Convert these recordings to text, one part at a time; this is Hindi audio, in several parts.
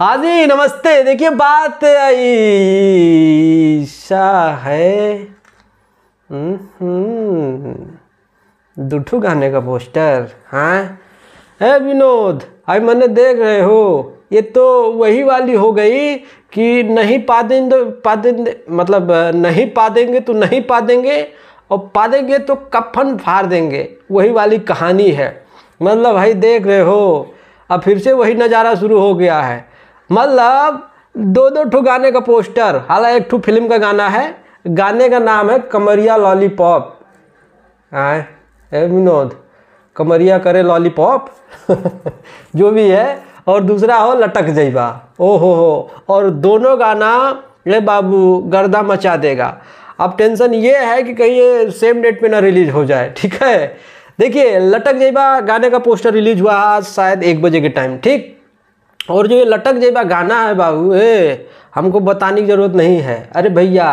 हाँ जी नमस्ते देखिए बात ईशा है हम्म, हम्म। दुठू गाने का पोस्टर हाँ है विनोद अभी मैंने देख रहे हो ये तो वही वाली हो गई कि नहीं पा देंगे पा देंगे मतलब नहीं पा देंगे तो नहीं पा देंगे और पा देंगे तो कफन फाड़ देंगे वही वाली कहानी है मतलब भाई देख रहे हो अब फिर से वही नज़ारा शुरू हो गया है मतलब दो दो ठू गाने का पोस्टर हालांकि एक ठू फिल्म का गाना है गाने का नाम है कमरिया लॉलीपॉप आए विनोद कमरिया करे लॉलीपॉप जो भी है और दूसरा हो लटक जाइबा ओ हो और दोनों गाना ये बाबू गर्दा मचा देगा अब टेंशन ये है कि कहीं ये सेम डेट पे ना रिलीज हो जाए ठीक है देखिए लटक जाइबा गाने का पोस्टर रिलीज हुआ आज शायद एक बजे के टाइम ठीक और जो ये लटक जेबा गाना है बाबू ए हमको बताने की ज़रूरत नहीं है अरे भैया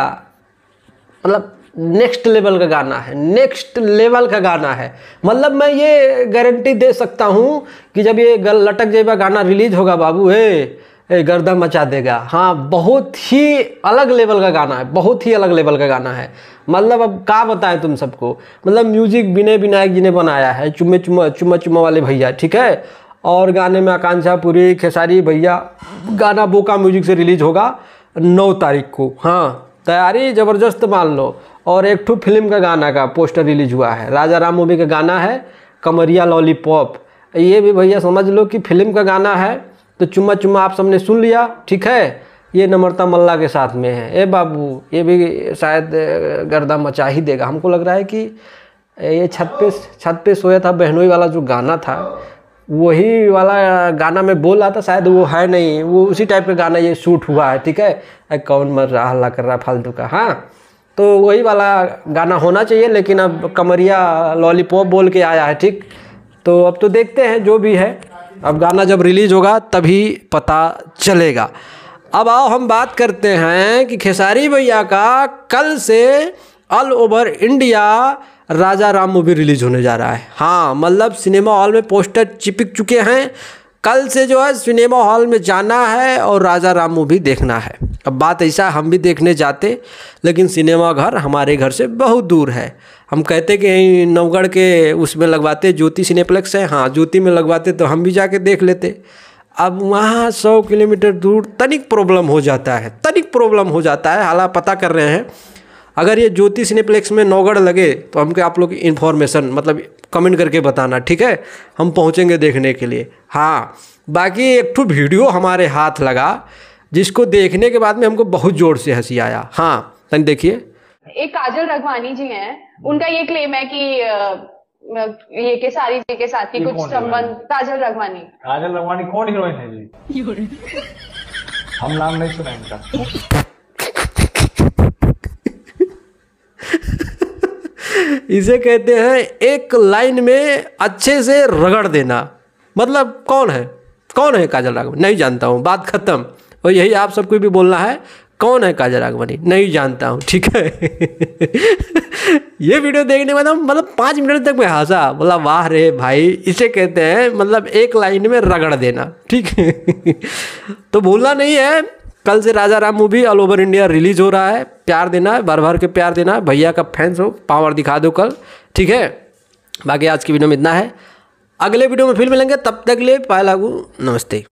मतलब नेक्स्ट लेवल का गाना है नेक्स्ट लेवल का गाना है मतलब मैं ये गारंटी दे सकता हूँ कि जब ये गल लटक जेबा गाना रिलीज होगा बाबू ए गर्दा मचा देगा हाँ बहुत ही अलग लेवल का गाना है बहुत ही अलग लेवल का गाना है मतलब अब क्या बताएं तुम सबको मतलब म्यूजिक विनय विनायक जी ने बनाया है चुम्मे चुम्मा चुम्मा चुम्मा वाले भैया ठीक है और गाने में आकांक्षा पुरी खेसारी भैया गाना बोका म्यूजिक से रिलीज होगा नौ तारीख को हाँ तैयारी ज़बरदस्त मान लो और एक ठू फिल्म का गाना का पोस्टर रिलीज हुआ है राजा राम मूवी का गाना है कमरिया लॉलीपॉप ये भी भैया समझ लो कि फिल्म का गाना है तो चुम्मा चुम्मा आप सबने सुन लिया ठीक है ये नम्रता मल्ला के साथ में है ए बाबू ये भी शायद गर्दा मचा ही देगा हमको लग रहा है कि ये छत पे छत पे सोया था बहनोई वाला जो गाना था वही वाला गाना में बोल रहा था शायद वो है नहीं वो उसी टाइप का गाना ये शूट हुआ है ठीक है अरे कौन मर रहा हल्ला कर रहा फालतू का हाँ तो वही वाला गाना होना चाहिए लेकिन अब कमरिया लॉलीपॉप बोल के आया है ठीक तो अब तो देखते हैं जो भी है अब गाना जब रिलीज़ होगा तभी पता चलेगा अब आओ हम बात करते हैं कि खेसारी भैया का कल से all over India Raja Ram movie release होने जा रहा है हाँ मतलब सिनेमा हॉल में पोस्टर चिपक चुके हैं कल से जो है सिनेमा हॉल में जाना है और राजा राम मूवी देखना है अब बात ऐसा हम भी देखने जाते लेकिन सिनेमा घर हमारे घर से बहुत दूर है हम कहते कि नवगढ़ के उसमें लगवाते ज्योति सिनेप्लेक्स है हाँ ज्योति में लगवाते तो हम भी जाके देख लेते अब वहाँ सौ किलोमीटर दूर तनिक प्रॉब्लम हो जाता है तनिक प्रॉब्लम हो जाता है हालांकि पता कर रहे हैं अगर ये ज्योति सिनेप्लेक्स में नौगढ़ लगे तो हमको आप लोग इन्फॉर्मेशन मतलब कमेंट करके बताना ठीक है हम पहुँचेंगे देखने के लिए हाँ बाकी एक ठो वीडियो हमारे हाथ लगा जिसको देखने के बाद में हमको बहुत जोर से हंसी आया हाँ तन देखिए एक काजल रघवानी जी हैं उनका ये क्लेम है कि ये के सारी जी के साथ की कुछ संबंध काजल रघवानी काजल रघवानी कौन हीरोइन है जी हम नाम नहीं सुना इनका इसे कहते हैं एक लाइन में अच्छे से रगड़ देना मतलब कौन है कौन है काजल राघवन नहीं जानता हूँ बात खत्म और यही आप सबको भी बोलना है कौन है काजल राघवनी नहीं जानता हूँ ठीक है ये वीडियो देखने में ना मतलब पाँच मिनट तक मैं हंसा बोला वाह रे भाई इसे कहते हैं मतलब एक लाइन में रगड़ देना ठीक है तो भूलना नहीं है कल से Raja Ram movie all over India release हो रहा है प्यार देना है भर भर के प्यार देना है भैया का फैंस हो पावर दिखा दो कल ठीक है बाकी आज की वीडियो में इतना है अगले वीडियो में फिर मिलेंगे तब तक ले पाए लागू नमस्ते